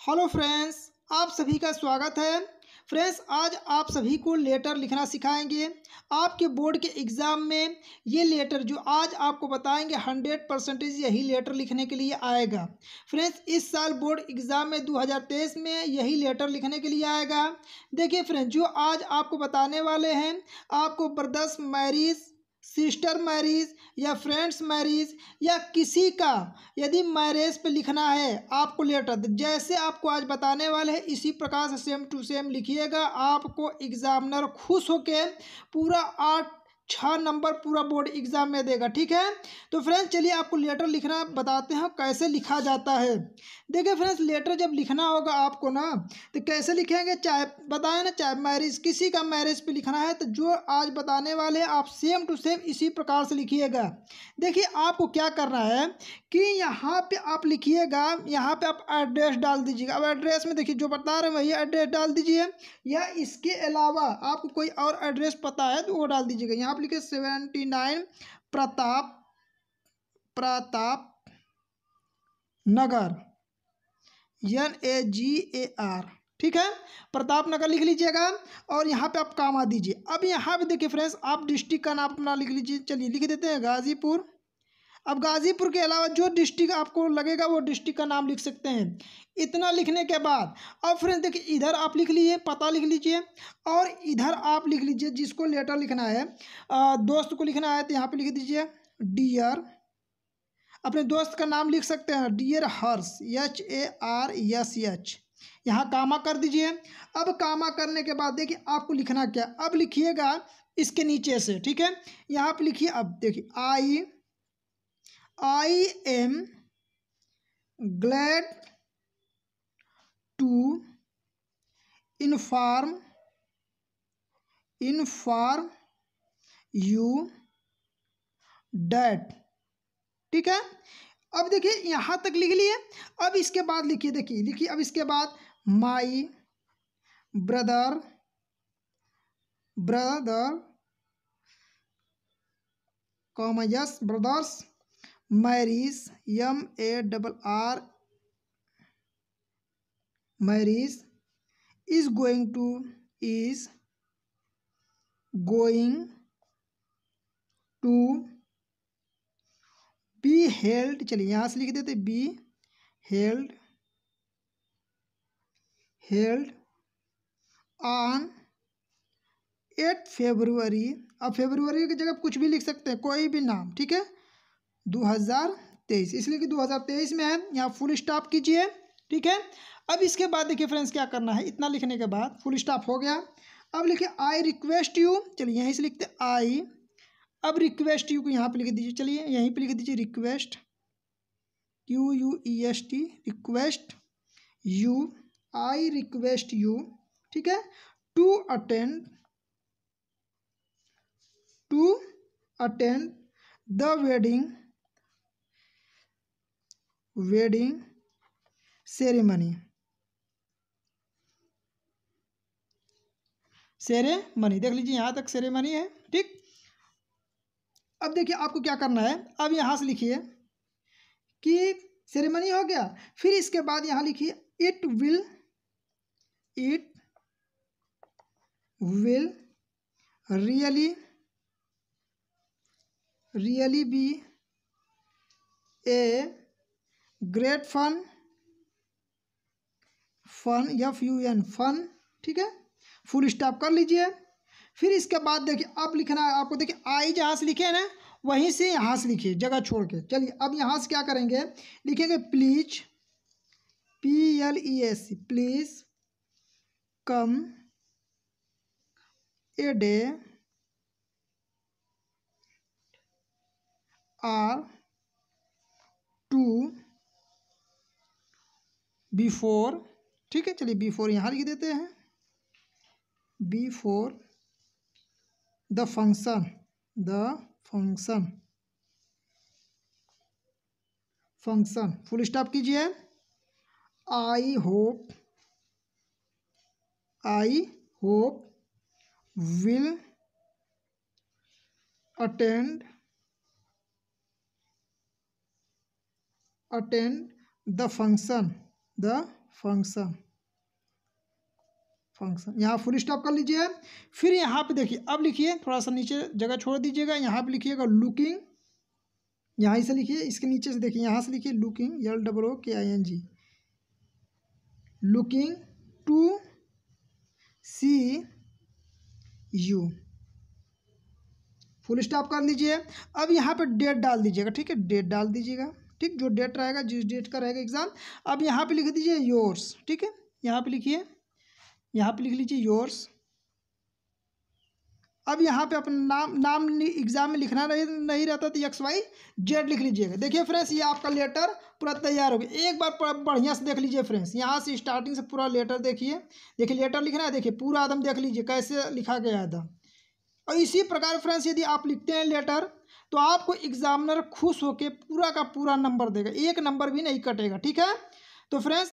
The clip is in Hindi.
हेलो फ्रेंड्स आप सभी का स्वागत है फ्रेंड्स आज आप सभी को लेटर लिखना सिखाएंगे आपके बोर्ड के एग्ज़ाम में ये लेटर जो आज आपको बताएंगे हंड्रेड परसेंटेज यही लेटर लिखने के लिए आएगा फ्रेंड्स इस साल बोर्ड एग्ज़ाम में 2023 में यही लेटर लिखने के लिए आएगा देखिए फ्रेंड्स जो आज आपको बताने वाले हैं आपको बरदस मैरिज सिस्टर मैरिज या फ्रेंड्स मैरिज या किसी का यदि मैरिज पे लिखना है आपको लेटर जैसे आपको आज बताने वाले हैं इसी प्रकार से सेम टू सेम लिखिएगा आपको एग्जामिनर खुश होकर पूरा आठ छः नंबर पूरा बोर्ड एग्जाम में देगा ठीक है तो फ्रेंड्स चलिए आपको लेटर लिखना बताते हैं कैसे लिखा जाता है देखिए फ्रेंड्स लेटर जब लिखना होगा आपको ना तो कैसे लिखेंगे चाहे बताए ना चाहे मैरिज किसी का मैरिज पे लिखना है तो जो आज बताने वाले हैं आप सेम टू सेम इसी प्रकार से लिखिएगा देखिए आपको क्या करना है कि यहाँ पर आप लिखिएगा यहाँ पर आप एड्रेस डाल दीजिएगा अब एड्रेस में देखिए जो बता रहे हैं वही एड्रेस डाल दीजिए या इसके अलावा आपको कोई और एड्रेस पता है तो वो डाल दीजिएगा यहाँ आप लिखे seventy nine Pratap Pratap Nagar N A G A R ठीक है प्रताप नगर लिख लीजिएगा और यहाँ पे आप आ दीजिए अब यहाँ पे देखिए फ्रेंड्स आप डिस्ट्रिक्ट का नाम अपना लिख लीजिए चलिए लिख देते हैं गाजीपुर अब गाज़ीपुर के अलावा जो डिस्ट्रिक्ट आपको लगेगा वो डिस्ट्रिक्ट का नाम लिख सकते हैं इतना लिखने के बाद अब फ्रेंड देखिए इधर आप लिख लीजिए पता लिख लीजिए और इधर आप लिख लीजिए जिसको लेटर लिखना है दोस्त को लिखना है तो यहाँ पे लिख दीजिए डियर अपने दोस्त का नाम लिख सकते हैं dear Harsh H A R S H यहाँ कामा कर दीजिए अब कामा करने के बाद देखिए आपको लिखना क्या अब लिखिएगा इसके नीचे से ठीक है यहाँ पर लिखिए अब देखिए I I am glad to inform inform you that ठीक है अब देखिए यहाँ तक लिख लिए अब इसके बाद लिखिए देखिए लिखिए अब इसके बाद माई ब्रदर ब्रदर कॉमयस brothers marriage M A double R marriage is going to is going to be held चलिए यहाँ से लिख देते be held held on eight February अब फेब्रुवरी की जगह कुछ भी लिख सकते हैं कोई भी नाम ठीक है 2023 इसलिए कि 2023 में है यहाँ फुल स्टॉप कीजिए ठीक है अब इसके बाद देखिए फ्रेंड्स क्या करना है इतना लिखने के बाद फुल स्टॉप हो गया अब लिखिए आई रिक्वेस्ट यू चलिए यहीं से लिखते आई अब रिक्वेस्ट यू को यहाँ पे लिख दीजिए चलिए यहीं पे लिख दीजिए request Q U E S T request U I request you ठीक है to attend to attend the wedding wedding ceremony ceremony देख लीजिए यहाँ तक सेरेमनी है ठीक अब देखिए आपको क्या करना है अब यहाँ से लिखिए कि सेरेमनी हो गया फिर इसके बाद यहाँ लिखिए it will it will really really be a great fun fun F U N fun ठीक है फुल स्टॉप कर लीजिए फिर इसके बाद देखिए अब लिखना है आपको देखिए आई जहाँ से लिखे ना वहीं से यहाँ से लिखिए जगह छोड़ के चलिए अब यहाँ से क्या करेंगे लिखेंगे please P L E S C please come a day or two before ठीक है चलिए बी फोर यहाँ लिख देते हैं before the function the function function full stop कीजिए I hope I hope will attend attend the function the function function यहाँ फुल स्टॉप कर लीजिए फिर यहाँ पे देखिए अब लिखिए थोड़ा सा नीचे जगह छोड़ दीजिएगा यहाँ पे लिखिएगा लुकिंग यहाँ से लिखिए इसके नीचे से देखिए यहाँ से लिखिए looking L double K I N G looking to see you full stop कर लीजिए अब यहाँ पे डेट डाल दीजिएगा ठीक है डेट डाल दीजिएगा ठीक जो डेट रहेगा जिस डेट का रहेगा एग्ज़ाम अब यहाँ पे लिख दीजिए योर्स ठीक है यहाँ पे लिखिए यहाँ पे लिख लीजिए योर्स अब यहाँ पे अपना नाम नाम एग्ज़ाम में लिखना नहीं नहीं रहता तो एक्स वाई जेड लिख लीजिएगा देखिए फ्रेंड्स ये आपका लेटर पूरा तैयार हो गया एक बार बढ़िया से देख लीजिए फ्रेंड्स यहाँ से स्टार्टिंग से पूरा लेटर देखिए देखिए लेटर लिखना है देखिए पूरा आदम देख लीजिए कैसे लिखा गया था और इसी प्रकार फ्रेंड्स यदि आप लिखते हैं लेटर तो आपको एग्जामिनर खुश होकर पूरा का पूरा नंबर देगा एक नंबर भी नहीं कटेगा ठीक है तो फ्रेंड्स